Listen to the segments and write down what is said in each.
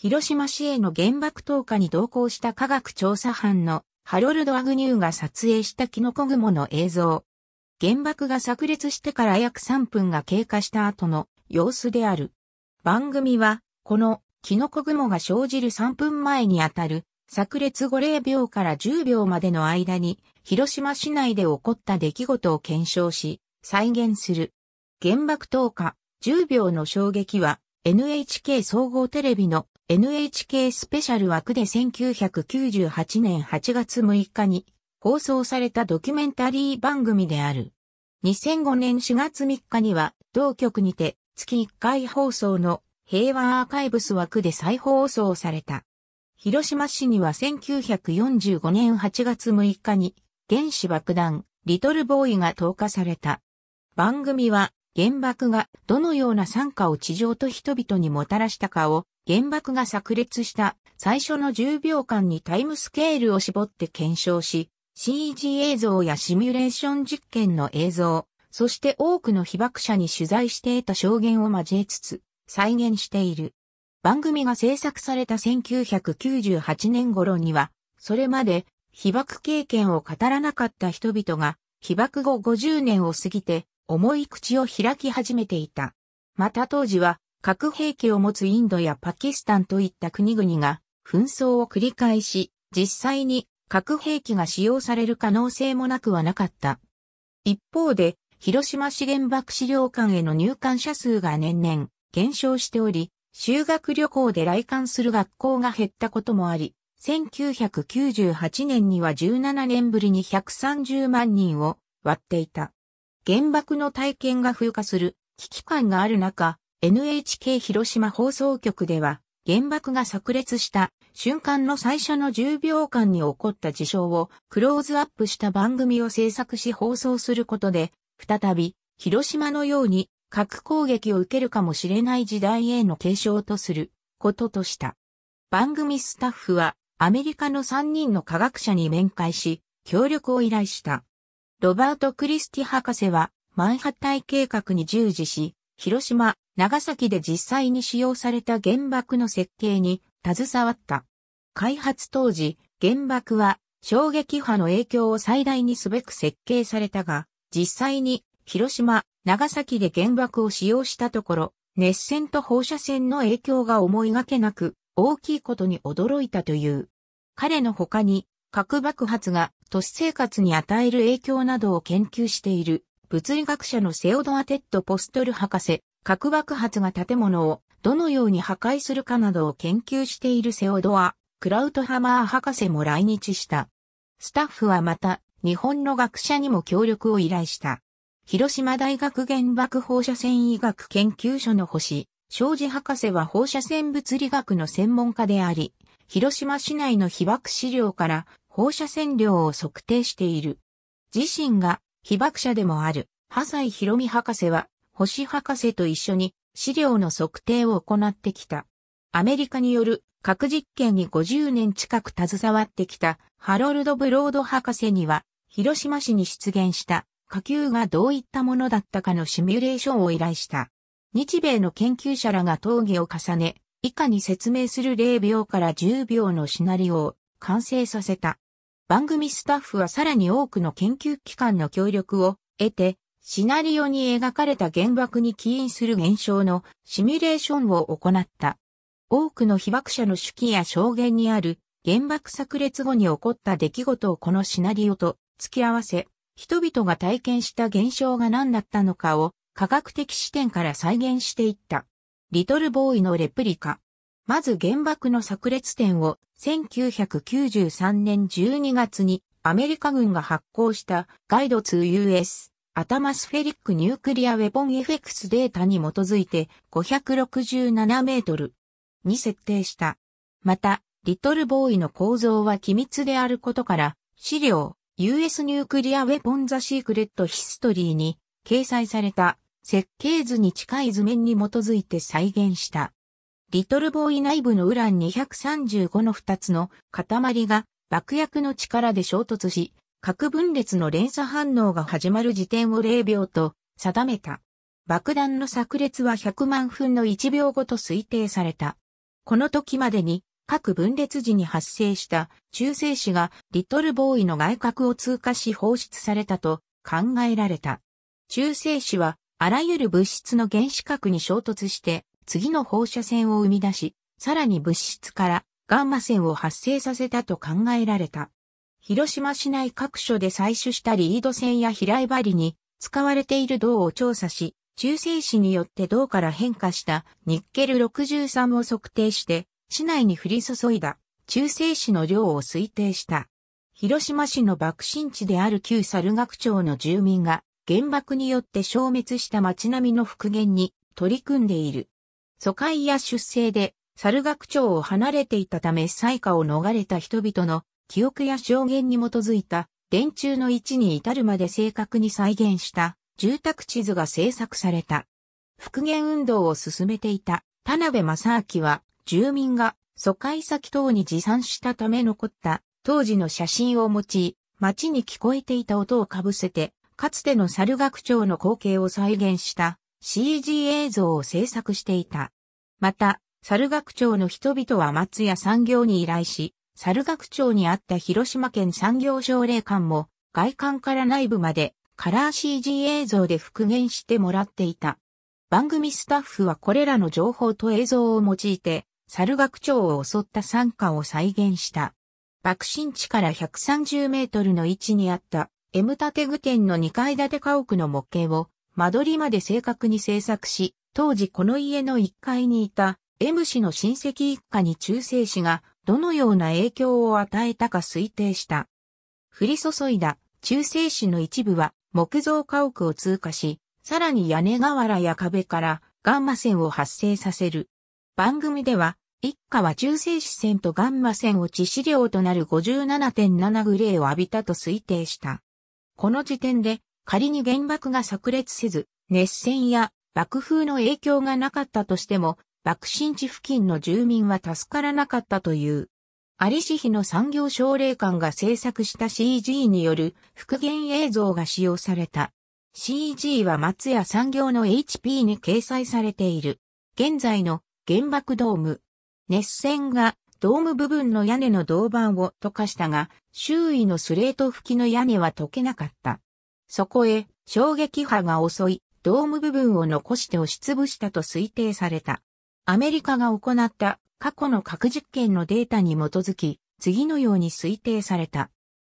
広島市への原爆投下に同行した科学調査班のハロルド・アグニューが撮影したキノコ雲の映像。原爆が炸裂してから約3分が経過した後の様子である。番組は、このキノコ雲が生じる3分前にあたる炸裂5 0秒から10秒までの間に広島市内で起こった出来事を検証し、再現する。原爆投下10秒の衝撃は NHK 総合テレビの NHK スペシャル枠で1998年8月6日に放送されたドキュメンタリー番組である。2005年4月3日には同局にて月1回放送の平和アーカイブス枠で再放送された。広島市には1945年8月6日に原子爆弾リトルボーイが投下された。番組は原爆がどのような惨禍を地上と人々にもたらしたかを原爆が炸裂した最初の10秒間にタイムスケールを絞って検証し、CG 映像やシミュレーション実験の映像、そして多くの被爆者に取材して得た証言を交えつつ再現している。番組が制作された1998年頃には、それまで被爆経験を語らなかった人々が被爆後50年を過ぎて重い口を開き始めていた。また当時は核兵器を持つインドやパキスタンといった国々が紛争を繰り返し、実際に核兵器が使用される可能性もなくはなかった。一方で、広島市原爆資料館への入館者数が年々減少しており、修学旅行で来館する学校が減ったこともあり、1998年には17年ぶりに130万人を割っていた。原爆の体験が風化する危機感がある中、NHK 広島放送局では、原爆が炸裂した瞬間の最初の10秒間に起こった事象をクローズアップした番組を制作し放送することで、再び広島のように核攻撃を受けるかもしれない時代への継承とすることとした。番組スタッフはアメリカの3人の科学者に面会し、協力を依頼した。ロバート・クリスティ博士は、マンハッタイ計画に従事し、広島、長崎で実際に使用された原爆の設計に携わった。開発当時、原爆は衝撃波の影響を最大にすべく設計されたが、実際に広島、長崎で原爆を使用したところ、熱線と放射線の影響が思いがけなく大きいことに驚いたという。彼の他に核爆発が都市生活に与える影響などを研究している物理学者のセオドア・テッド・ポストル博士、核爆発が建物をどのように破壊するかなどを研究しているセオドア・クラウトハマー博士も来日した。スタッフはまた日本の学者にも協力を依頼した。広島大学原爆放射線医学研究所の星、庄司博士は放射線物理学の専門家であり、広島市内の被爆資料から放射線量を測定している。自身が被爆者でもある、波西博美博士は、星博士と一緒に資料の測定を行ってきた。アメリカによる核実験に50年近く携わってきたハロルド・ブロード博士には、広島市に出現した火球がどういったものだったかのシミュレーションを依頼した。日米の研究者らが討議を重ね、以下に説明する0秒から10秒のシナリオを完成させた。番組スタッフはさらに多くの研究機関の協力を得て、シナリオに描かれた原爆に起因する現象のシミュレーションを行った。多くの被爆者の手記や証言にある原爆炸裂後に起こった出来事をこのシナリオと付き合わせ、人々が体験した現象が何だったのかを科学的視点から再現していった。リトルボーイのレプリカ。まず原爆の炸裂点を1993年12月にアメリカ軍が発行したガイド 2US アタマスフェリックニュークリアウェポンエフェクスデータに基づいて567メートルに設定した。また、リトルボーイの構造は機密であることから、資料 US ニュークリアウェポンザシークレットヒストリーに掲載された設計図に近い図面に基づいて再現した。リトルボーイ内部のウラン235の2つの塊が爆薬の力で衝突し、核分裂の連鎖反応が始まる時点を0秒と定めた。爆弾の炸裂は100万分の1秒後と推定された。この時までに核分裂時に発生した中性子がリトルボーイの外角を通過し放出されたと考えられた。中性子はあらゆる物質の原子核に衝突して次の放射線を生み出し、さらに物質からガンマ線を発生させたと考えられた。広島市内各所で採取したリード線や平井針に使われている銅を調査し、中性子によって銅から変化したニッケル63を測定して、市内に降り注いだ中性子の量を推定した。広島市の爆心地である旧猿学町の住民が原爆によって消滅した町並みの復元に取り組んでいる。疎開や出生で猿楽町を離れていたため災禍を逃れた人々の記憶や証言に基づいた電柱の位置に至るまで正確に再現した住宅地図が制作された。復元運動を進めていた田辺正明は住民が疎開先等に持参したため残った当時の写真を持ち、街に聞こえていた音をかぶせてかつての猿学町の光景を再現した CG 映像を制作していた。また、猿学町の人々は松屋産業に依頼し、猿学町にあった広島県産業奨励館も外観から内部までカラー CG 映像で復元してもらっていた。番組スタッフはこれらの情報と映像を用いて、猿学町を襲った参加を再現した。爆心地から130メートルの位置にあったエム具店の2階建て家屋の模型を間取りまで正確に制作し、当時この家の1階にいた M 氏の親戚一家に中性子がどのような影響を与えたか推定した。降り注いだ中性子の一部は木造家屋を通過し、さらに屋根瓦や壁からガンマ線を発生させる。番組では、一家は中性子線とガンマ線を致死量となる57.7グレーを浴びたと推定した。この時点で仮に原爆が炸裂せず、熱戦や爆風の影響がなかったとしても、爆心地付近の住民は助からなかったという。在りし日の産業奨励館が制作した CG による復元映像が使用された。CG は松屋産業の HP に掲載されている。現在の原爆ドーム。熱戦がドーム部分の屋根の銅板を溶かしたが、周囲のスレート吹きの屋根は溶けなかった。そこへ、衝撃波が襲い、ドーム部分を残して押しつぶしたと推定された。アメリカが行った過去の核実験のデータに基づき、次のように推定された。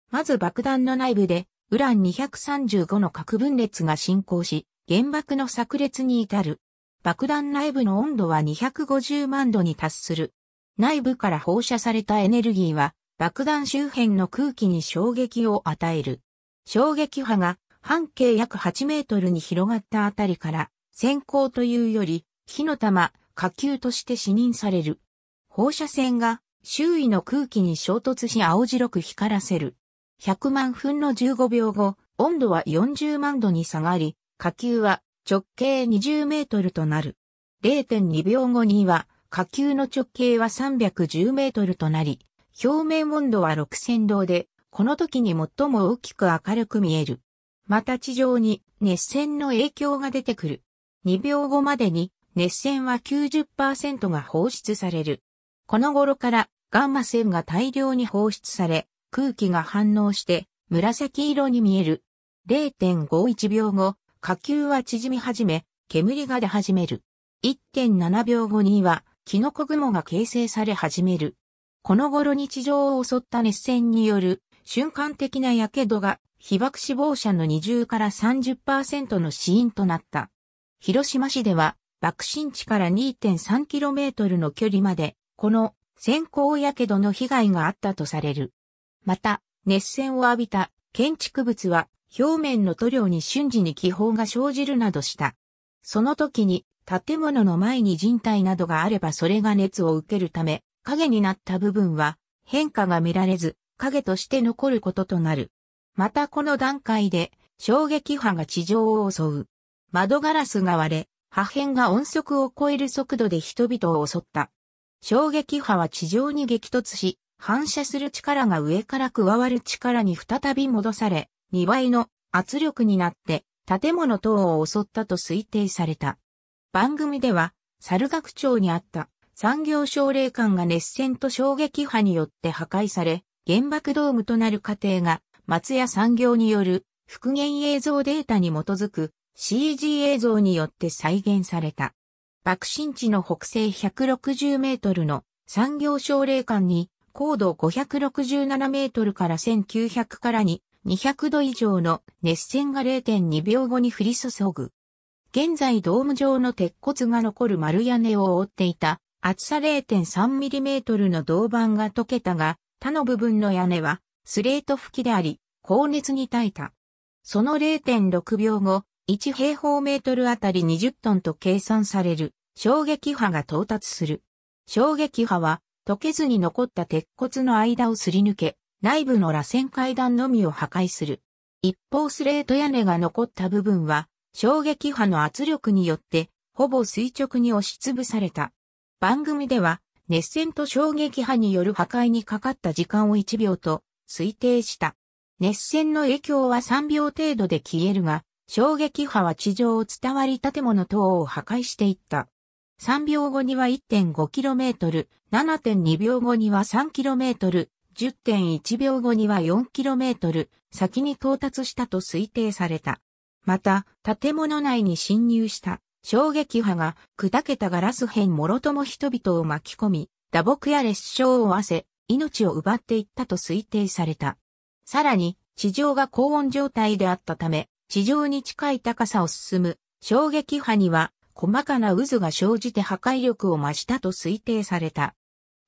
まず爆弾の内部で、ウラン235の核分裂が進行し、原爆の炸裂に至る。爆弾内部の温度は250万度に達する。内部から放射されたエネルギーは爆弾周辺の空気に衝撃を与える。衝撃波が半径約8メートルに広がったあたりから閃光というより火の玉、火球として視認される。放射線が周囲の空気に衝突し青白く光らせる。100万分の15秒後、温度は40万度に下がり、火球は直径20メートルとなる。0.2秒後には火球の直径は310メートルとなり、表面温度は6000度で、この時に最も大きく明るく見える。また地上に熱線の影響が出てくる。2秒後までに熱線は90%が放出される。この頃からガンマ線が大量に放出され、空気が反応して紫色に見える。0.51秒後、火球は縮み始め、煙が出始める。1.7秒後にはキノコ雲が形成され始める。この頃日常を襲った熱戦による瞬間的な火傷が被爆死亡者の20から30%の死因となった。広島市では爆心地から 2.3km の距離までこの先行火傷の被害があったとされる。また、熱線を浴びた建築物は表面の塗料に瞬時に気泡が生じるなどした。その時に建物の前に人体などがあればそれが熱を受けるため、影になった部分は変化が見られず、影として残ることとなる。またこの段階で衝撃波が地上を襲う。窓ガラスが割れ、破片が音速を超える速度で人々を襲った。衝撃波は地上に激突し、反射する力が上から加わる力に再び戻され、2倍の圧力になって建物等を襲ったと推定された。番組では、猿学町にあった産業奨励館が熱戦と衝撃波によって破壊され、原爆ドームとなる過程が、松屋産業による復元映像データに基づく CG 映像によって再現された。爆心地の北西160メートルの産業奨励館に高度567メートルから1900からに200度以上の熱線が0.2秒後に降り注ぐ。現在ドーム状の鉄骨が残る丸屋根を覆っていた厚さ 0.3mm の銅板が溶けたが、他の部分の屋根はスレート吹きであり、高熱に耐えた。その0.6秒後、1平方メートルあたり20トンと計算される衝撃波が到達する。衝撃波は溶けずに残った鉄骨の間をすり抜け、内部の螺旋階段のみを破壊する。一方スレート屋根が残った部分は衝撃波の圧力によって、ほぼ垂直に押しつぶされた。番組では、熱線と衝撃波による破壊にかかった時間を1秒と推定した。熱線の影響は3秒程度で消えるが、衝撃波は地上を伝わり建物等を破壊していった。3秒後には 1.5km、7.2秒後には 3km、10.1秒後には 4km、先に到達したと推定された。また、建物内に侵入した衝撃波が砕けたガラス片もろとも人々を巻き込み、打撲や裂傷を合わせ、命を奪っていったと推定された。さらに、地上が高温状態であったため、地上に近い高さを進む衝撃波には細かな渦が生じて破壊力を増したと推定された。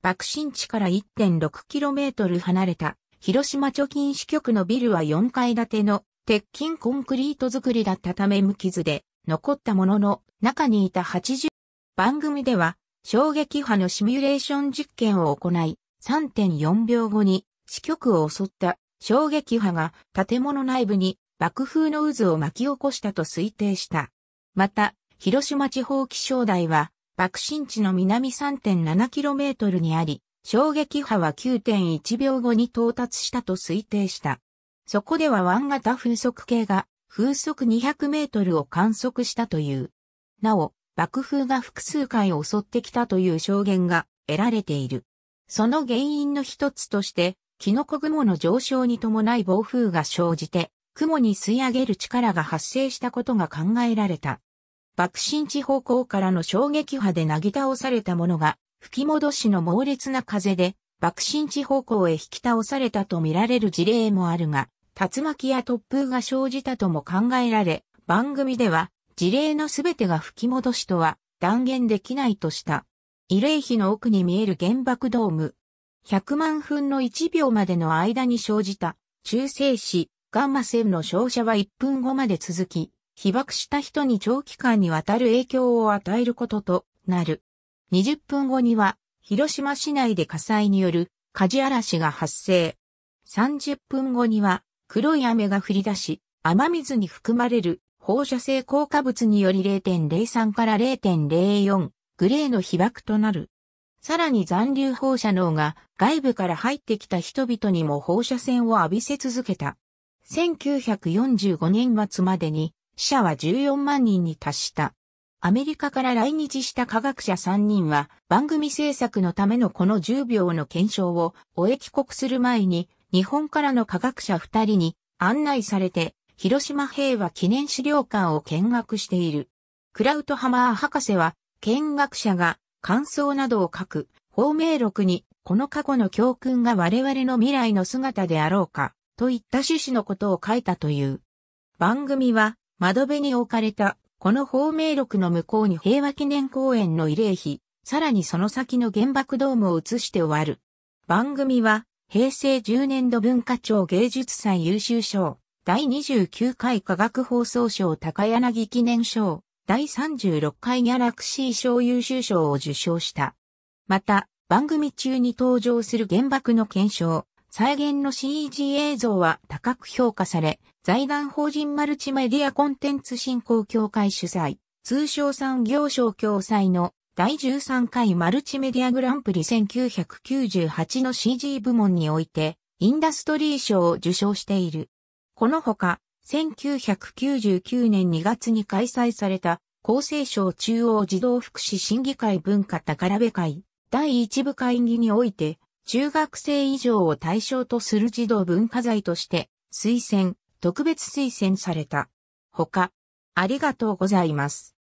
爆心地から 1.6km 離れた広島貯金支局のビルは4階建ての鉄筋コンクリート作りだったため無傷で残ったものの中にいた80番組では衝撃波のシミュレーション実験を行い3.4秒後に支局を襲った衝撃波が建物内部に爆風の渦を巻き起こしたと推定した。また、広島地方気象台は爆心地の南 3.7km にあり、衝撃波は9.1秒後に到達したと推定した。そこでは湾型風速計が風速200メートルを観測したという。なお、爆風が複数回襲ってきたという証言が得られている。その原因の一つとして、キノコ雲の上昇に伴い暴風が生じて、雲に吸い上げる力が発生したことが考えられた。爆心地方向からの衝撃波でなぎ倒されたものが、吹き戻しの猛烈な風で、爆心地方向へ引き倒されたとみられる事例もあるが、竜巻や突風が生じたとも考えられ、番組では事例のすべてが吹き戻しとは断言できないとした。慰霊碑の奥に見える原爆ドーム。100万分の1秒までの間に生じた中性子、ガンマ線の照射は1分後まで続き、被爆した人に長期間にわたる影響を与えることとなる。20分後には、広島市内で火災による火事嵐が発生。30分後には、黒い雨が降り出し、雨水に含まれる放射性硬化物により0.03から0.04グレーの被爆となる。さらに残留放射能が外部から入ってきた人々にも放射線を浴びせ続けた。1945年末までに死者は14万人に達した。アメリカから来日した科学者3人は番組制作のためのこの10秒の検証を終え帰国する前に日本からの科学者二人に案内されて、広島平和記念資料館を見学している。クラウトハマー博士は、見学者が感想などを書く、法名録に、この過去の教訓が我々の未来の姿であろうか、といった趣旨のことを書いたという。番組は、窓辺に置かれた、この法名録の向こうに平和記念公園の慰霊碑、さらにその先の原爆ドームを映して終わる。番組は、平成10年度文化庁芸術祭優秀賞、第29回科学放送賞高柳記念賞、第36回ギャラクシー賞優秀賞を受賞した。また、番組中に登場する原爆の検証、再現の CG 映像は高く評価され、財団法人マルチメディアコンテンツ振興協会主催、通称産業省共催の第13回マルチメディアグランプリ1998の CG 部門において、インダストリー賞を受賞している。このほか、1999年2月に開催された、厚生省中央児童福祉審議会文化宝部会、第1部会議において、中学生以上を対象とする児童文化財として、推薦、特別推薦された。ほか、ありがとうございます。